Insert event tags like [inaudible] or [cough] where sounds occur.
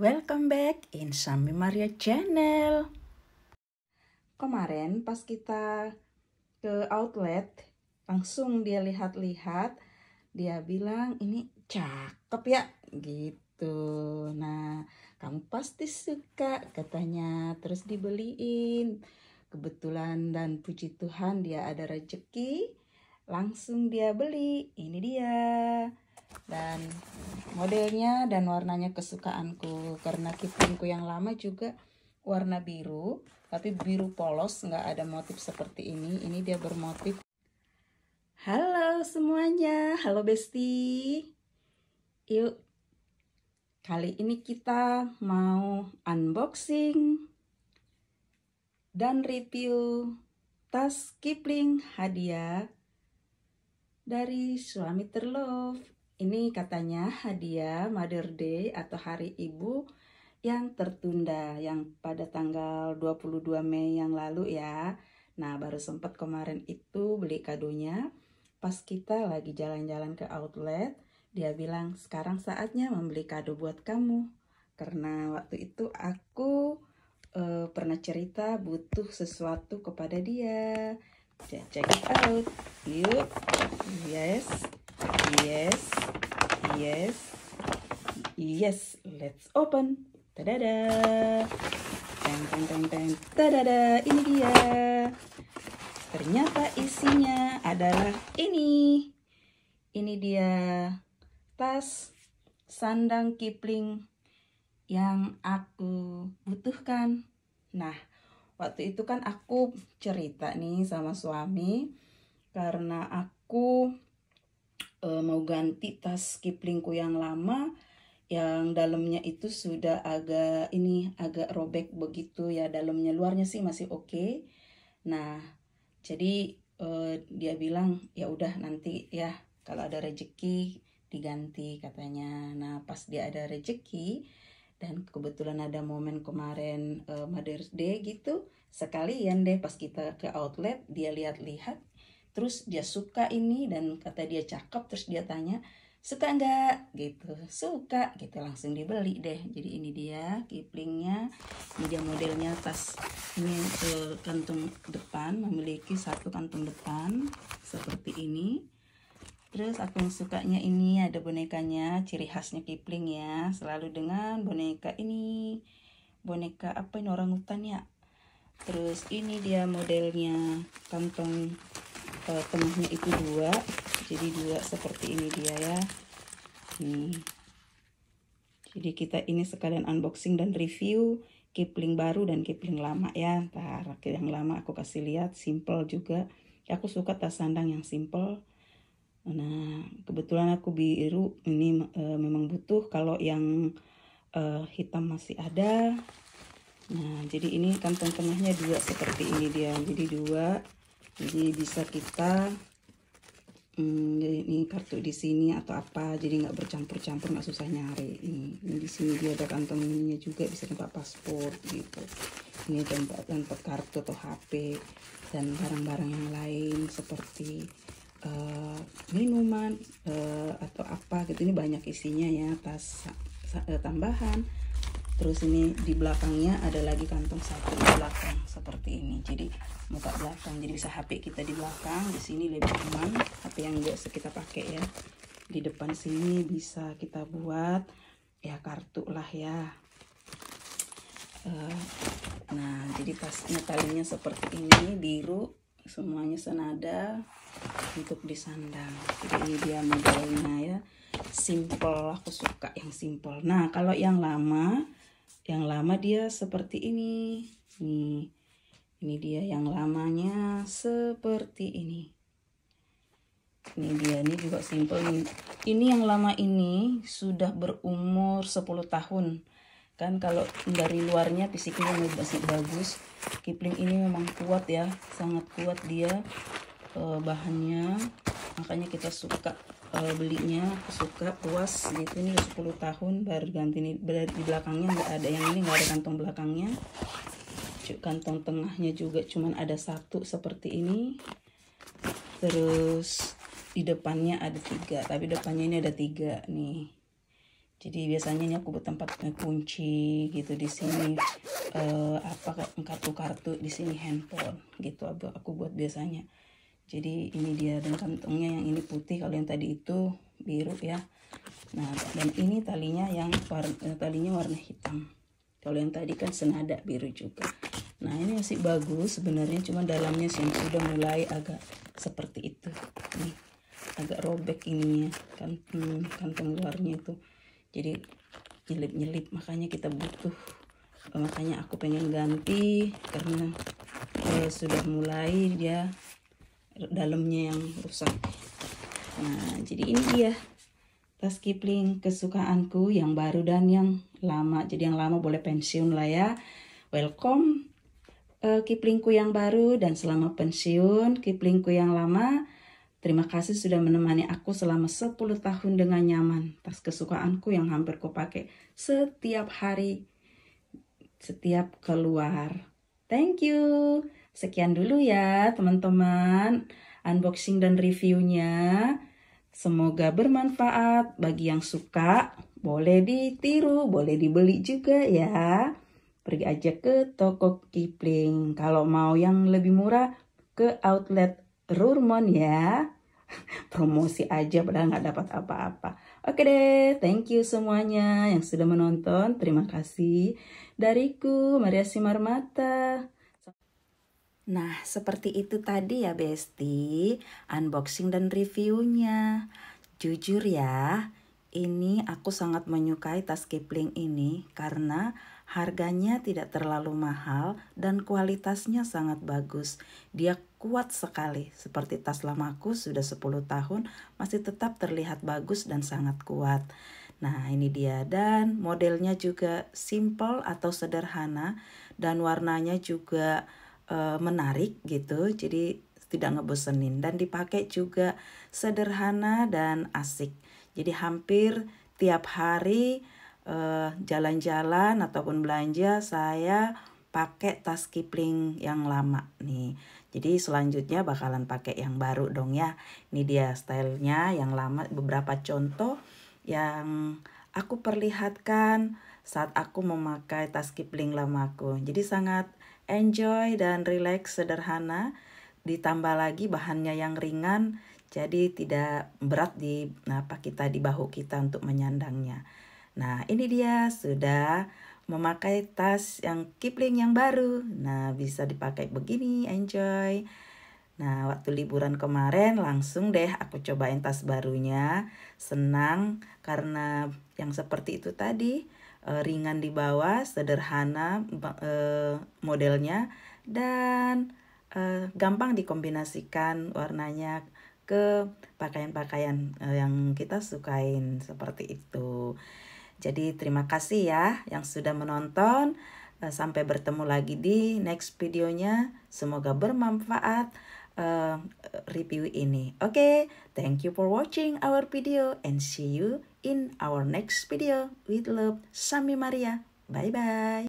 Welcome back in Sami Maria Channel. Kemarin pas kita ke outlet, langsung dia lihat-lihat, dia bilang ini cakep ya, gitu. Nah, kamu pasti suka katanya, terus dibeliin. Kebetulan dan puji Tuhan dia ada rezeki, langsung dia beli. Ini dia dan modelnya dan warnanya kesukaanku karena kiplingku yang lama juga warna biru tapi biru polos nggak ada motif seperti ini ini dia bermotif halo semuanya halo besti yuk kali ini kita mau unboxing dan review tas Kipling hadiah dari suami terlove ini katanya hadiah Mother Day atau Hari Ibu yang tertunda yang pada tanggal 22 Mei yang lalu ya. Nah, baru sempat kemarin itu beli kadonya pas kita lagi jalan-jalan ke outlet. Dia bilang, "Sekarang saatnya membeli kado buat kamu." Karena waktu itu aku e, pernah cerita butuh sesuatu kepada dia Check check it out. Yuk. Yes. Yes. Yes. Yes. Let's open. Tadada. Teng teng teng teng. Tadada. Ini dia. Ternyata isinya adalah ini. Ini dia tas sandang kipling yang aku butuhkan. Nah, waktu itu kan aku cerita nih sama suami karena aku e, mau ganti tas kiplingku yang lama yang dalamnya itu sudah agak ini agak robek begitu ya dalamnya luarnya sih masih oke okay. nah jadi e, dia bilang ya udah nanti ya kalau ada rejeki diganti katanya nah pas dia ada rejeki dan kebetulan ada momen kemarin uh, Mother's Day gitu sekalian deh pas kita ke outlet dia lihat-lihat terus dia suka ini dan kata dia cakep terus dia tanya suka nggak gitu suka gitu langsung dibeli deh jadi ini dia kiplingnya ini dia modelnya tas ini uh, kantung depan memiliki satu kantung depan seperti ini Terus aku yang sukanya ini ada bonekanya, ciri khasnya Kipling ya. Selalu dengan boneka ini. Boneka apa ini orang hutan ya? Terus ini dia modelnya kantong e, tengahnya itu dua. Jadi dua seperti ini dia ya. Nih. Jadi kita ini sekalian unboxing dan review Kipling baru dan Kipling lama ya. Entar yang lama aku kasih lihat simple juga. Aku suka tas sandang yang simple Nah, kebetulan aku biru ini e, memang butuh kalau yang e, hitam masih ada. Nah, jadi ini kantong tengahnya dua seperti ini dia. Jadi dua. Jadi bisa kita hmm, jadi ya, ini kartu di sini atau apa. Jadi nggak bercampur-campur, nggak susah nyari. Ini, ini di sini dia ada kantong ininya juga bisa tempat paspor gitu. Ini tempat tempat kartu atau HP dan barang-barang yang lain seperti Eh, minuman uh, atau apa gitu ini banyak isinya ya tas uh, tambahan terus ini di belakangnya ada lagi kantong satu di belakang seperti ini jadi muka belakang jadi bisa HP kita di belakang di sini lebih aman HP yang biasa kita pakai ya di depan sini bisa kita buat ya kartu lah ya uh, nah jadi pas talinya seperti ini biru semuanya senada untuk disandang jadi ini dia modelnya ya simple aku suka yang simple nah kalau yang lama yang lama dia seperti ini nih ini dia yang lamanya seperti ini ini dia ini juga simple nih ini yang lama ini sudah berumur 10 tahun kan kalau dari luarnya fisiknya masih bagus kipling ini memang kuat ya sangat kuat dia uh, bahannya makanya kita suka uh, belinya suka puas gitu ini 10 tahun baru ganti ini berarti di belakangnya nggak ada yang ini nggak ada kantong belakangnya kantong tengahnya juga cuman ada satu seperti ini terus di depannya ada tiga tapi depannya ini ada tiga nih jadi biasanya ini aku buat tempatnya kunci gitu di sini uh, apa kartu-kartu di sini handphone gitu aku buat biasanya jadi ini dia dan kantongnya yang ini putih kalau yang tadi itu biru ya nah dan ini talinya yang warna, eh, talinya warna hitam kalau yang tadi kan senada biru juga nah ini masih bagus sebenarnya cuma dalamnya sih yang sudah mulai agak seperti itu nih agak robek ininya kan kantung kantong luarnya itu jadi nyelip-nyelip makanya kita butuh makanya aku pengen ganti karena eh, sudah mulai dia dalamnya yang rusak nah jadi ini dia tas kipling kesukaanku yang baru dan yang lama jadi yang lama boleh pensiun lah ya welcome uh, kiplingku yang baru dan selama pensiun kiplingku yang lama Terima kasih sudah menemani aku selama 10 tahun dengan nyaman. Tas kesukaanku yang hampir ku pakai setiap hari, setiap keluar. Thank you. Sekian dulu ya teman-teman unboxing dan reviewnya. Semoga bermanfaat bagi yang suka. Boleh ditiru, boleh dibeli juga ya. Pergi aja ke toko Kipling. Kalau mau yang lebih murah ke outlet Rurmon ya. [laughs] Promosi aja padahal nggak dapat apa-apa. Oke deh, thank you semuanya yang sudah menonton. Terima kasih. Dariku Maria Simarmata. Nah, seperti itu tadi ya Besti, unboxing dan reviewnya. Jujur ya, ini aku sangat menyukai tas Kipling ini karena harganya tidak terlalu mahal dan kualitasnya sangat bagus. Dia kuat sekali, seperti tas lamaku sudah 10 tahun masih tetap terlihat bagus dan sangat kuat. Nah, ini dia dan modelnya juga simple atau sederhana dan warnanya juga Eh, menarik gitu jadi tidak ngebosenin dan dipakai juga sederhana dan asik jadi hampir tiap hari eh, jalan-jalan uh, ataupun belanja saya pakai tas kipling yang lama nih. Jadi selanjutnya bakalan pakai yang baru dong ya. Ini dia stylenya yang lama beberapa contoh yang aku perlihatkan saat aku memakai tas Kipling lamaku. Jadi sangat enjoy dan relax sederhana. Ditambah lagi bahannya yang ringan, jadi tidak berat di apa kita di bahu kita untuk menyandangnya. Nah, ini dia sudah memakai tas yang Kipling yang baru. Nah, bisa dipakai begini, enjoy. Nah, waktu liburan kemarin langsung deh aku cobain tas barunya. Senang karena yang seperti itu tadi eh, ringan di bawah, sederhana eh, modelnya dan eh, gampang dikombinasikan warnanya ke pakaian-pakaian yang kita sukain seperti itu. Jadi terima kasih ya yang sudah menonton. Sampai bertemu lagi di next videonya. Semoga bermanfaat review ini. Oke, okay, thank you for watching our video and see you in our next video. With love, Sami Maria. Bye-bye.